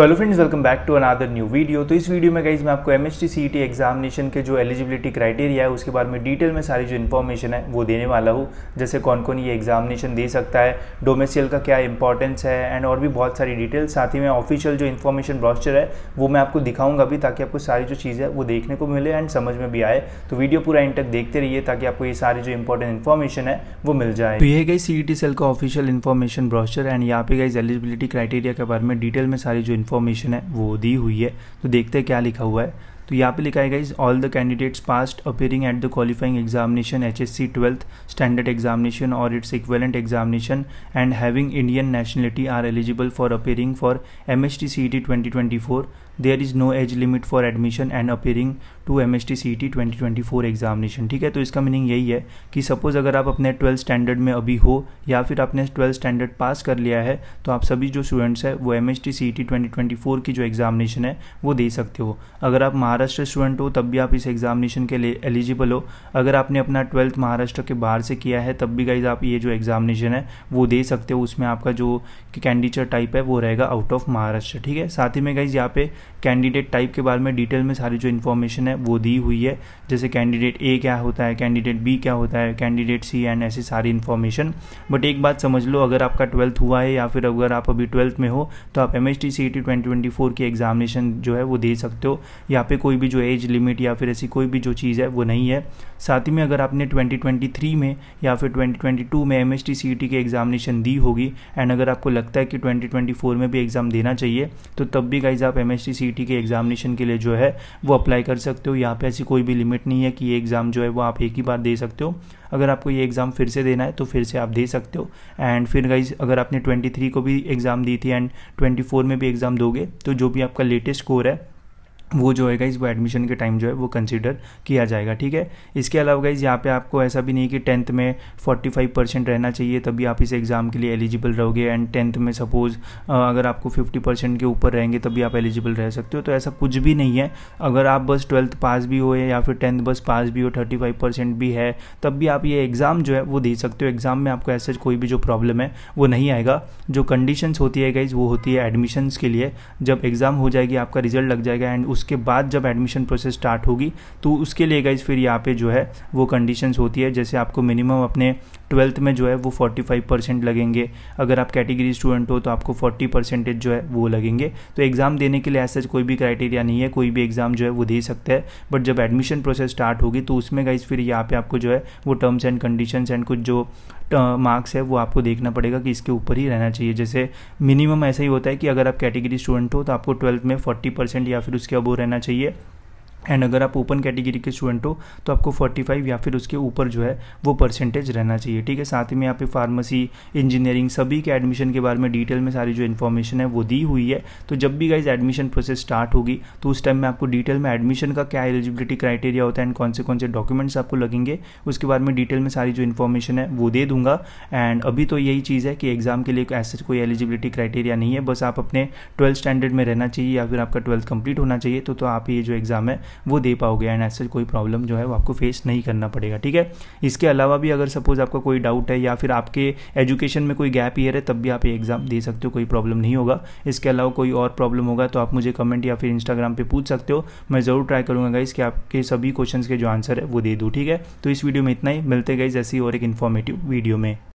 hello friends welcome back to another new video तो इस video में गाइज मैं आपको एम एस टी एग्जामिनेशन के जो एलिजिबिलिटी क्राइटेरिया है उसके बारे में डिटेल में सारी जो इन्फॉर्मेशन है वो देने वाला हूँ जैसे कौन कौन ये एग्जामिनेशन दे सकता है डोमेसियल का क्या इंपॉर्टेंस है एंड और भी बहुत सारी डिटेल्स साथ ही में ऑफिशियल जो इन्फॉर्मेशन ब्रॉस्चर है वो मैं आपको दिखाऊंगा भी ताकि आपको सारी जो चीज़ है वो देखने को मिले एंड समझ में भी आए तो वीडियो पूरा इन तक देखते रहिए ताकि आपको ये सारी जो इंपॉर्टेंट इन्फॉर्मेशन है वो मिल जाए तो ये गई सी सेल का ऑफिशियल इन्फॉर्मेशन ब्रॉस्चर एंड यहाँ पे गई एलिजिबिलिटी क्राइटेरिया के बारे में डिटेल में सारी जो इन्फॉर्मेशन है वो दी हुई है तो देखते हैं क्या लिखा हुआ है तो यहाँ पे लिखा है guys all the candidates passed appearing at the qualifying examination H S C twelfth standard examination और its equivalent examination and having Indian nationality are eligible for appearing for M S T C E T twenty twenty four there is no age limit for admission and appearing to M S T C T twenty twenty four examination ठीक है तो इसका meaning यही है कि suppose अगर आप अपने ट्वेल्थ स्टैंडर्ड में अभी हो या फिर आपने ट्वेल्थ स्टैंडर्ड पास कर लिया है तो आप सभी जो स्टूडेंट्स हैं वो M S T C T twenty twenty four की जो एग्जामिनेशन है वो दे सकते हो अगर आप महाराष्ट्र महाराष्ट्र स्टूडेंट हो तब भी आप इस एग्जामिनेशन के लिए एलिजिबल हो अगर आपने अपना ट्वेल्थ महाराष्ट्र के बाहर से किया है तब भी गाइज आप ये जो एग्जामिनेशन है वो दे सकते हो उसमें आपका जो कैंडिडेट टाइप है वो रहेगा आउट ऑफ महाराष्ट्र ठीक है साथ ही में गाइज यहाँ पे कैंडिडेट टाइप के बारे में डिटेल में सारी जो इन्फॉर्मेशन है वो दी हुई है जैसे कैंडिडेट ए क्या होता है कैंडिडेट बी क्या होता है कैंडिडेट सी एंड ऐसी सारी इन्फॉर्मेशन बट एक बात समझ लो अगर आपका ट्वेल्थ हुआ है या फिर अगर आप अभी ट्वेल्थ में हो तो आप M S T C T twenty twenty four की एग्जामिनेशन जो है वो दे सकते हो यहाँ पे कोई भी जो एज लिमिट या फिर ऐसी कोई भी जो चीज़ है वो नहीं है साथ ही में अगर आपने 2023 में या फिर 2022 में एम एस टी सी की एग्जामिनेशन दी होगी एंड अगर आपको लगता है कि 2024 में भी एग्ज़ाम देना चाहिए तो तब भी गाइज आप एम एस टी सी के एग्जामिनेशन के लिए जो है वो अप्लाई कर सकते हो यहाँ पर ऐसी कोई भी लिमिट नहीं है कि ये एग्ज़ाम जो है वो आप एक ही बार दे सकते हो अगर आपको ये एग्ज़ाम फिर से देना है तो फिर से आप दे सकते हो एंड फिर गाइज अगर आपने 23 को भी एग्ज़ाम दी थी एंड 24 में भी एग्ज़ाम दोगे तो जो भी आपका लेटेस्ट स्कोर है वो जो है गाइज़ वो एडमिशन के टाइम जो है वो कंसिडर किया जाएगा ठीक है इसके अलावा गाइज़ यहाँ पे आपको ऐसा भी नहीं कि टेंथ में 45 परसेंट रहना चाहिए तभी आप इस एग्ज़ाम के लिए एलिजिबल रहोगे एंड टेंथ में सपोज़ अगर आपको 50 परसेंट के ऊपर रहेंगे तभी आप एलिजिबल रह सकते हो तो ऐसा कुछ भी नहीं है अगर आप बस ट्वेल्थ पास भी हो या फिर टेंथ बस पास भी हो थर्टी भी है तब भी आप ये एग्ज़ाम जो है वो दे सकते हो एग्ज़ाम में आपको ऐसा कोई भी जो प्रॉब्लम है वो नहीं आएगा जो कंडीशंस होती है गाइज़ वो होती है एडमिशन्स के लिए जब एग्ज़ाम हो जाएगी आपका रिजल्ट लग जाएगा एंड उस उसके बाद जब एडमिशन प्रोसेस स्टार्ट होगी तो उसके लिए गाइज फिर यहाँ पे जो है वो कंडीशंस होती है जैसे आपको मिनिमम अपने ट्वेल्थ में जो है वो 45 परसेंट लगेंगे अगर आप कैटेगरी स्टूडेंट हो तो आपको 40 परसेंटेज जो है वो लगेंगे तो एग्ज़ाम देने के लिए ऐसा कोई भी क्राइटेरिया नहीं है कोई भी एग्ज़ाम जो है वो दे सकता है बट जब एडमिशन प्रोसेस स्टार्ट होगी तो उसमें गाइज फिर यहाँ पे आपको जो है वो टर्म्स एंड कंडीशंस एंड कुछ जो मार्क्स है वो आपको देखना पड़ेगा कि इसके ऊपर ही रहना चाहिए जैसे मिनिमम ऐसा ही होता है कि अगर आप कैटेगरी स्टूडेंट हो तो आपको ट्वेल्थ में फोर्टी परसेंट या फिर उसके अब रहना चाहिए एंड अगर आप ओपन कैटेगरी के स्टूडेंट हो तो आपको 45 या फिर उसके ऊपर जो है वो परसेंटेज रहना चाहिए ठीक है साथ ही में यहाँ पे फार्मेसी इंजीनियरिंग सभी के एडमिशन के बारे में डिटेल में सारी जो इन्फॉर्मेशन है वो दी हुई है तो जब भी गाइज एडमिशन प्रोसेस स्टार्ट होगी तो उस टाइम में आपको डिटेल में एडमिशन का क्या एलिजिबिलिटी क्राइटेरिया होता है एंड कौन से कौन से डॉक्यूमेंट्स आपको लगेंगे उसके बारे में डिटेल में सारी जो इन्फॉर्मेशन है वो दे दूंगा एंड अभी तो यही चीज़ है कि एग्ज़ाम के लिए ऐसे कोई एलिजिबिलिटी क्राइटेरिया नहीं है बस आप अपने ट्वेल्थ स्टैंडर्ड में रहना चाहिए या फिर आपका ट्वेल्थ कंप्लीट होना चाहिए तो, तो आप ये जो एग्ज़ाम है वो दे पाओगे एंड ऐसे कोई प्रॉब्लम जो है वो आपको फेस नहीं करना पड़ेगा ठीक है इसके अलावा भी अगर सपोज आपका कोई डाउट है या फिर आपके एजुकेशन में कोई गैप ईयर है तब भी आप एग्ज़ाम दे सकते हो कोई प्रॉब्लम नहीं होगा इसके अलावा कोई और प्रॉब्लम होगा तो आप मुझे कमेंट या फिर इंस्टाग्राम पर पूछ सकते हो मैं ज़रूर ट्राई करूंगा गाइज कि आपके सभी क्वेश्चन के जो आंसर है वो दे दूँ ठीक है तो इस वीडियो में इतना ही मिलते गाइज ऐसी और एक इन्फॉर्मेटिव वीडियो में